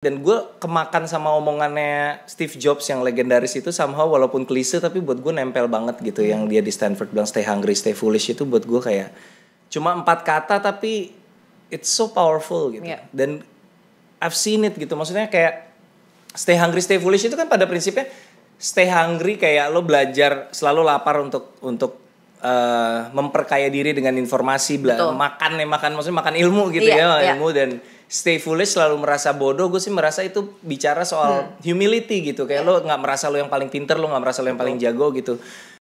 dan gue kemakan sama omongannya Steve Jobs yang legendaris itu somehow walaupun klise tapi buat gue nempel banget gitu yang dia di Stanford bilang stay hungry stay foolish itu buat gue kayak cuma empat kata tapi it's so powerful gitu yeah. dan I've seen it gitu maksudnya kayak stay hungry stay foolish itu kan pada prinsipnya stay hungry kayak lo belajar selalu lapar untuk untuk uh, memperkaya diri dengan informasi bela makan nih ya, makan maksudnya makan ilmu gitu yeah, ya yeah. ilmu dan stay foolish selalu merasa bodoh gue sih merasa itu bicara soal hmm. humility gitu kayak yeah. lo nggak merasa lo yang paling pinter lo nggak merasa lo yang paling jago gitu